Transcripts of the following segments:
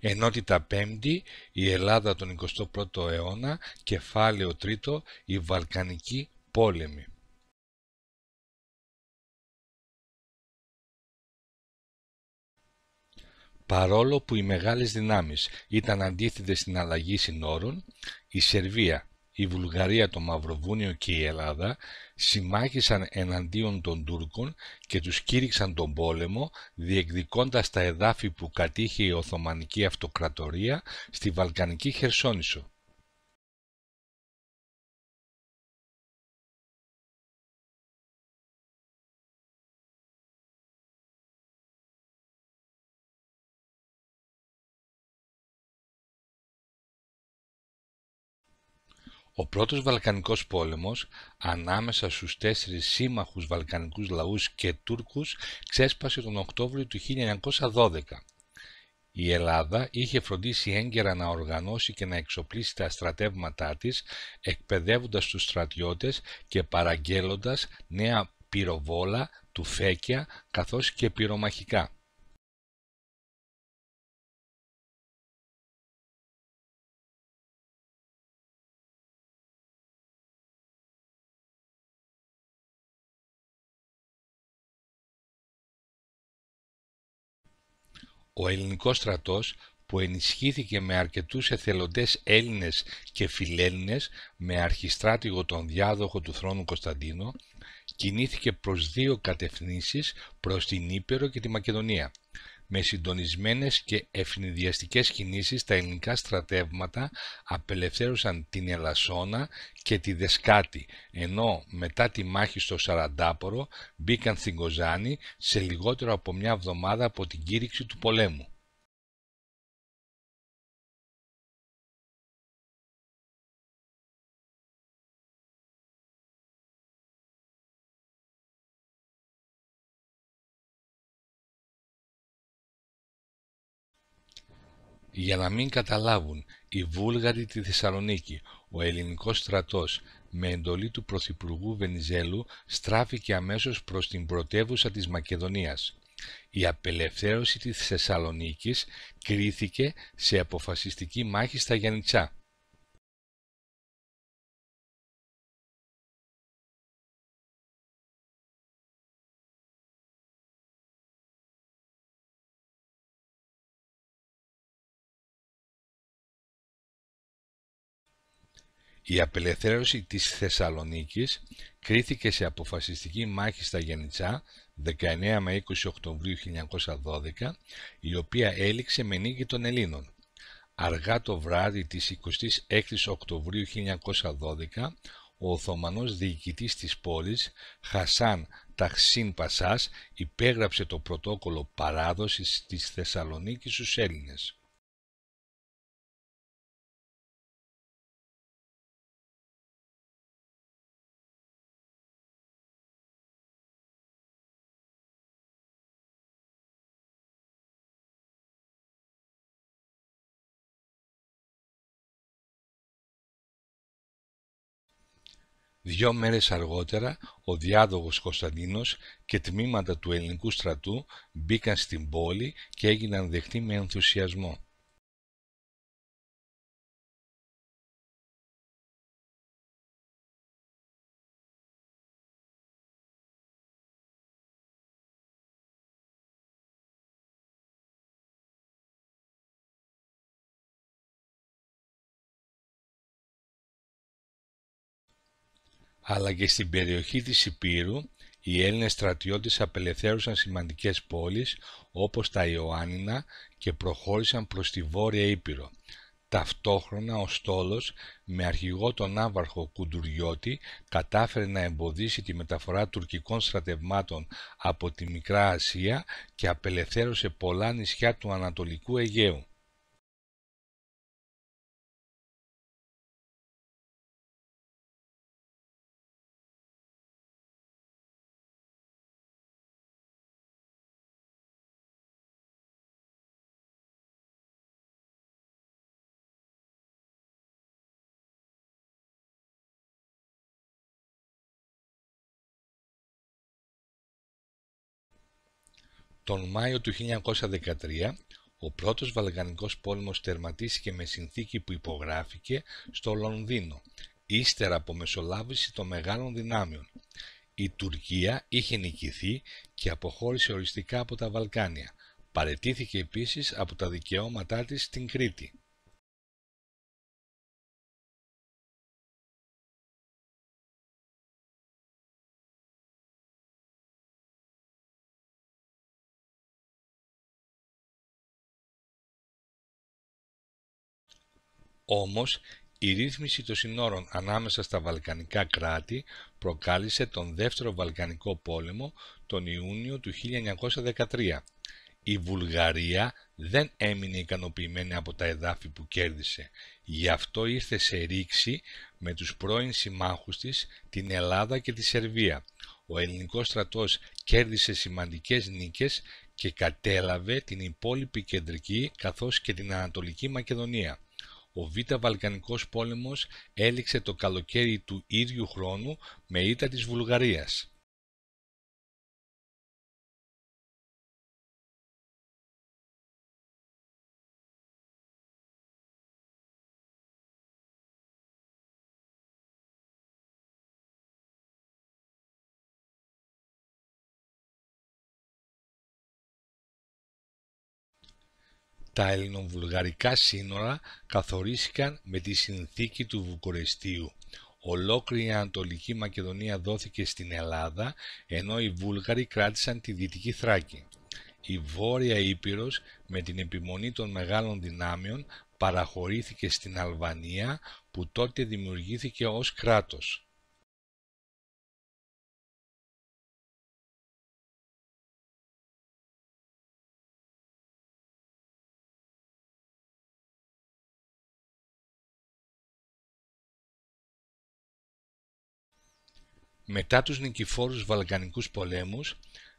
Ενότητα 5η, η Ελλάδα τον 21ο αιώνα, κεφάλαιο 3ο, η Βαλκανική πόλεμη. Παρόλο που οι μεγάλες δυνάμεις ήταν αντίθετες στην αλλαγή συνόρων, η Σερβία η Βουλγαρία, το Μαυροβούνιο και η Ελλάδα συμμάχησαν εναντίον των Τούρκων και τους κήρυξαν τον πόλεμο διεκδικώντας τα εδάφη που κατήχε η Οθωμανική Αυτοκρατορία στη Βαλκανική Χερσόνησο. Ο πρώτος Βαλκανικός πόλεμος ανάμεσα στους τέσσερις σύμμαχους Βαλκανικούς λαούς και Τούρκους ξέσπασε τον Οκτώβριο του 1912. Η Ελλάδα είχε φροντίσει έγκαιρα να οργανώσει και να εξοπλίσει τα στρατεύματά της, εκπαιδεύοντας τους στρατιώτες και παραγγέλλοντας νέα πυροβόλα, τουφέκια καθώς και πυρομαχικά. Ο ελληνικός στρατός που ενισχύθηκε με αρκετούς εθελοντές Έλληνες και φιλέλληνες με αρχιστράτηγο τον διάδοχο του θρόνου Κωνσταντίνο, κινήθηκε προς δύο κατευθύνσεις προς την Ήπειρο και τη Μακεδονία. Με συντονισμένες και ευνηδιαστικές κινήσεις τα ελληνικά στρατεύματα απελευθέρωσαν την Ελασσόνα και τη Δεσκάτη, ενώ μετά τη μάχη στο Σαραντάπορο μπήκαν στην Κοζάνη σε λιγότερο από μια εβδομάδα από την κήρυξη του πολέμου. για να μην καταλάβουν οι Βούλγαροι τη Θεσσαλονίκη, ο ελληνικός στρατός με εντολή του Πρωθυπουργού Βενιζέλου στράφηκε αμέσως προς την πρωτεύουσα της Μακεδονίας. Η απελευθέρωση της Θεσσαλονίκης κρίθηκε σε αποφασιστική μάχη στα Γιαννιτσά. Η απελευθέρωση της Θεσσαλονίκης κρίθηκε σε αποφασιστική μάχη στα Γενιτσά 19 με 20 Οκτωβρίου 1912, η οποία έληξε με νίκη των Ελλήνων. Αργά το βράδυ της 26 Οκτωβρίου 1912, ο Οθωμανός διοικητής της πόλης, Χασάν Ταχσίν Πασάς, υπέγραψε το πρωτόκολλο παράδοσης της Θεσσαλονίκης στους Έλληνες. Δυο μέρες αργότερα, ο διάδογος Κωνσταντίνος και τμήματα του ελληνικού στρατού μπήκαν στην πόλη και έγιναν δεχτοί με ενθουσιασμό. αλλά και στην περιοχή της Υπήρου οι Έλληνες στρατιώτες απελευθέρωσαν σημαντικές πόλεις όπως τα Ιωάννινα και προχώρησαν προς τη Βόρεια Ήπειρο. Ταυτόχρονα ο στόλος με αρχηγό τον Άβαρχο Κουντουριώτη κατάφερε να εμποδίσει τη μεταφορά τουρκικών στρατευμάτων από τη Μικρά Ασία και απελευθέρωσε πολλά νησιά του Ανατολικού Αιγαίου. Τον Μάιο του 1913, ο πρώτος Βαλκανικός πόλεμος τερματίστηκε με συνθήκη που υπογράφηκε στο Λονδίνο, ύστερα από μεσολάβηση των μεγάλων δυνάμεων. Η Τουρκία είχε νικηθεί και αποχώρησε οριστικά από τα Βαλκάνια. Παρετήθηκε επίσης από τα δικαιώματά της στην Κρήτη. Όμως, η ρύθμιση των συνόρων ανάμεσα στα Βαλκανικά κράτη προκάλεσε τον Δεύτερο Βαλκανικό Πόλεμο τον Ιούνιο του 1913. Η Βουλγαρία δεν έμεινε ικανοποιημένη από τα εδάφη που κέρδισε. Γι' αυτό ήρθε σε ρήξη με τους πρώην συμμάχους της την Ελλάδα και τη Σερβία. Ο ελληνικός στρατός κέρδισε σημαντικές νίκες και κατέλαβε την υπόλοιπη κεντρική καθώς και την Ανατολική Μακεδονία ο Β' Βαλκανικός πόλεμος έληξε το καλοκαίρι του ίδιου χρόνου με ήττα της Βουλγαρίας. τα ελληνοβουλγαρικά σύνορα καθορίστηκαν με τη συνθήκη του Βουκουρεστίου. Ολόκληρη η Ανατολική Μακεδονία δόθηκε στην Ελλάδα, ενώ οι Βούλγαροι κράτησαν τη Δυτική Θράκη. Η Βόρεια Ήπειρος, με την επιμονή των μεγάλων δυνάμεων, παραχωρήθηκε στην Αλβανία, που τότε δημιουργήθηκε ως κράτος. Μετά τους νικηφόρους Βαλκανικούς πολέμους,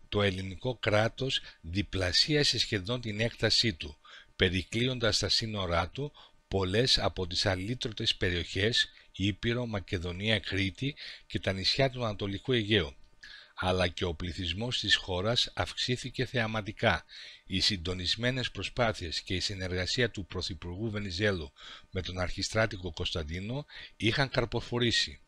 το ελληνικό κράτος διπλασίασε σχεδόν την έκτασή του, περικλείοντας στα σύνορά του πολλές από τις αλήτρωτες περιοχές Ήπειρο, Μακεδονία, Κρήτη και τα νησιά του Ανατολικού Αιγαίου. Αλλά και ο πληθυσμός της χώρας αυξήθηκε θεαματικά. Οι συντονισμένες προσπάθειες και η συνεργασία του Πρωθυπουργού Βενιζέλου με τον Αρχιστράτηγο Κωνσταντίνο είχαν καρποφορήσει.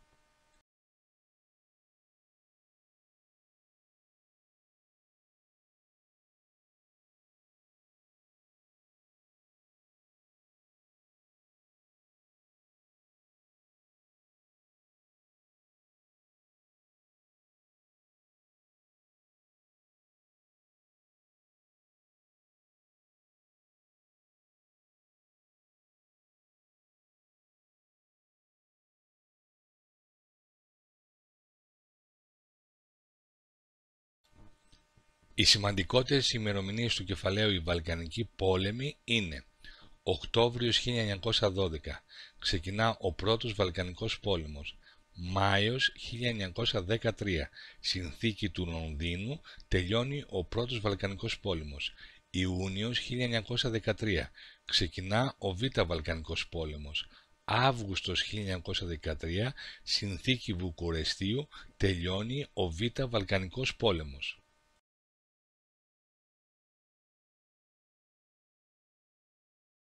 Οι σημαντικότερες ημερομηνίες του κεφαλαίου «Η Βαλκανική πόλεμη» είναι Οκτώβριος 1912 ξεκινά ο πρώτος Βαλκανικός πόλεμος. Μάιος 1913 συνθήκη του Λονδίνου τελειώνει ο πρώτος Βαλκανικός πόλεμος. Ιούνιος 1913 ξεκινά ο Β' Βαλκανικός πόλεμος. Αύγουστος 1913 συνθήκη Βουκουρεστίου τελειώνει ο Β' Βαλκανικός πόλεμος.